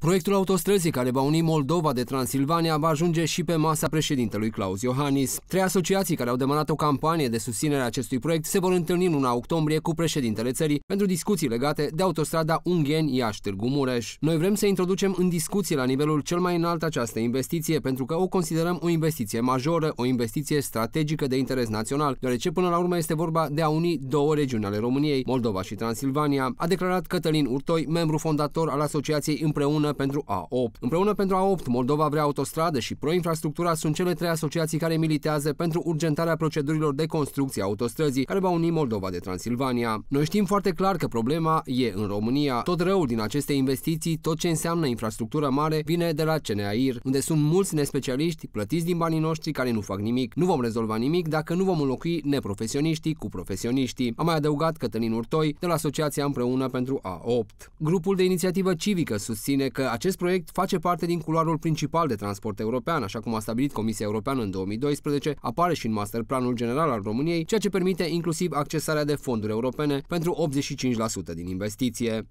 Proiectul autostrăzii care va uni Moldova de Transilvania va ajunge și pe masa președintelui Claus Iohannis. Trei asociații care au demarat o campanie de susținere a acestui proiect se vor întâlni în luna octombrie cu președintele țării pentru discuții legate de autostrada Ungheni-Iași-Târgu Mureș. Noi vrem să introducem în discuții la nivelul cel mai înalt această investiție pentru că o considerăm o investiție majoră, o investiție strategică de interes național, deoarece până la urmă este vorba de a uni două regiuni ale României, Moldova și Transilvania, a declarat Cătălin Urtoi, membru fondator al asociației Împreună împreună pentru A8. Împreună pentru A8, Moldova vrea autostradă și proinfrastructura sunt cele trei asociații care militează pentru urgentarea procedurilor de construcție a autostrăzii care va uni Moldova de Transilvania. Noi știm foarte clar că problema e în România. Tot răul din aceste investiții, tot ce înseamnă infrastructură mare, vine de la CNAIR, unde sunt mulți nespecialiști plătiți din banii noștri care nu fac nimic. Nu vom rezolva nimic dacă nu vom înlocui neprofesioniștii cu profesioniștii. A mai adăugat Cătălin Urtoi de la Asociația Împreună pentru A8. Grupul de inițiativă civică susține că acest proiect face parte din culoarul principal de transport european, așa cum a stabilit Comisia Europeană în 2012, apare și în masterplanul general al României, ceea ce permite inclusiv accesarea de fonduri europene pentru 85% din investiție.